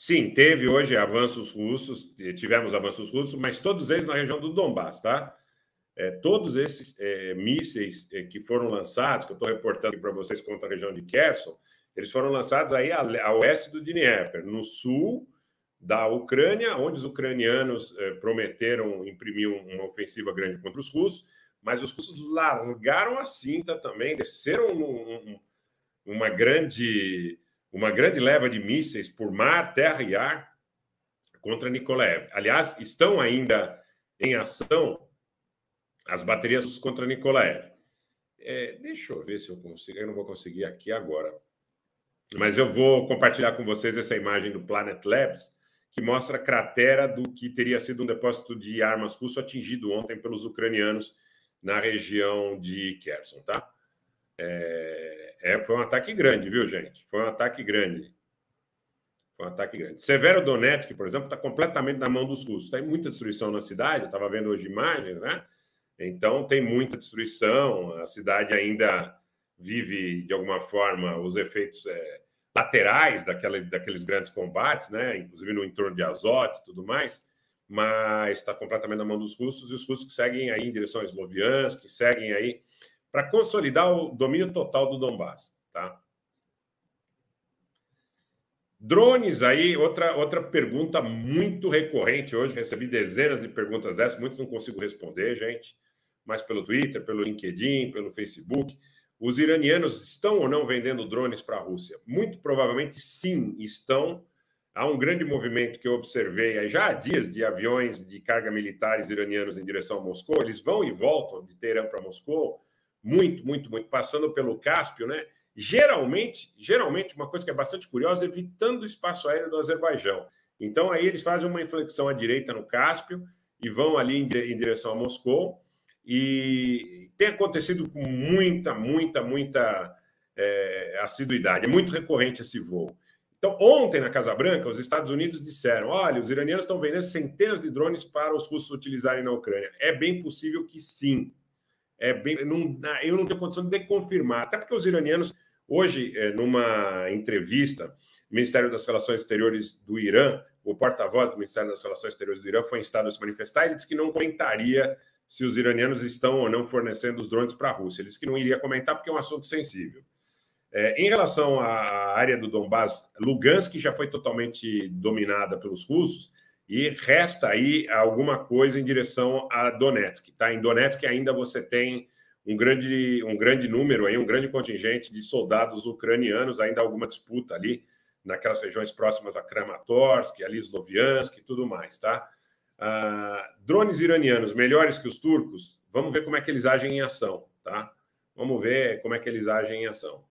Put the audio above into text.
Sim, teve hoje avanços russos, tivemos avanços russos, mas todos eles na região do Donbass, tá? É, todos esses é, mísseis é, que foram lançados, que eu estou reportando aqui para vocês contra a região de Kherson, eles foram lançados aí a, a, oeste do Dnieper, no sul da Ucrânia, onde os ucranianos é, prometeram imprimir uma ofensiva grande contra os russos, mas os russos largaram a cinta também, desceram um, um, uma grande uma grande leva de mísseis por mar, terra e ar contra Nikolaev. Aliás, estão ainda em ação as baterias contra Nikolaev. É, deixa eu ver se eu consigo. Eu não vou conseguir aqui agora. Mas eu vou compartilhar com vocês essa imagem do Planet Labs, que mostra a cratera do que teria sido um depósito de armas russo atingido ontem pelos ucranianos na região de Kherson, tá? É, é, foi um ataque grande, viu, gente? Foi um ataque grande. Foi um ataque grande. Severo Donetsk, por exemplo, está completamente na mão dos russos. Tem muita destruição na cidade, eu estava vendo hoje imagens, né? Então, tem muita destruição, a cidade ainda vive, de alguma forma, os efeitos é, laterais daquela, daqueles grandes combates, né? Inclusive no entorno de Azote e tudo mais, mas está completamente na mão dos russos, e os russos que seguem aí em direção a Sloviansk, que seguem aí para consolidar o domínio total do Donbass, tá? Drones aí, outra, outra pergunta muito recorrente hoje, recebi dezenas de perguntas dessas, muitas não consigo responder, gente, mas pelo Twitter, pelo LinkedIn, pelo Facebook. Os iranianos estão ou não vendendo drones para a Rússia? Muito provavelmente sim, estão. Há um grande movimento que eu observei já há dias de aviões de carga militares iranianos em direção a Moscou, eles vão e voltam de Teherã para Moscou muito, muito, muito, passando pelo Cáspio, né? Geralmente, geralmente, uma coisa que é bastante curiosa, evitando o espaço aéreo do Azerbaijão. Então, aí eles fazem uma inflexão à direita no Cáspio e vão ali em, direção a Moscou. E tem acontecido com muita, muita, muita é, assiduidade. É muito recorrente esse voo. Então, ontem na Casa Branca, os Estados Unidos disseram: olha, os iranianos estão vendendo centenas de drones para os russos utilizarem na Ucrânia. É bem possível que sim é bem, não, eu não tenho condição de confirmar, até porque os iranianos, hoje, é, numa entrevista, o Ministério das Relações Exteriores do Irã, o porta-voz do Ministério das Relações Exteriores do Irã foi instado a se manifestar e disse que não comentaria se os iranianos estão ou não fornecendo os drones para a Rússia. Ele disse que não iria comentar porque é um assunto sensível. É, em relação à área do Donbass, Lugansk já foi totalmente dominada pelos russos, e resta aí alguma coisa em direção a Donetsk. Tá? Em Donetsk ainda você tem um grande, um grande número, aí, um grande contingente de soldados ucranianos, ainda alguma disputa ali naquelas regiões próximas a Kramatorsk, ali Sloviansk e tudo mais. Tá? Ah, drones iranianos melhores que os turcos, vamos ver como é que eles agem em ação. Tá? Vamos ver como é que eles agem em ação.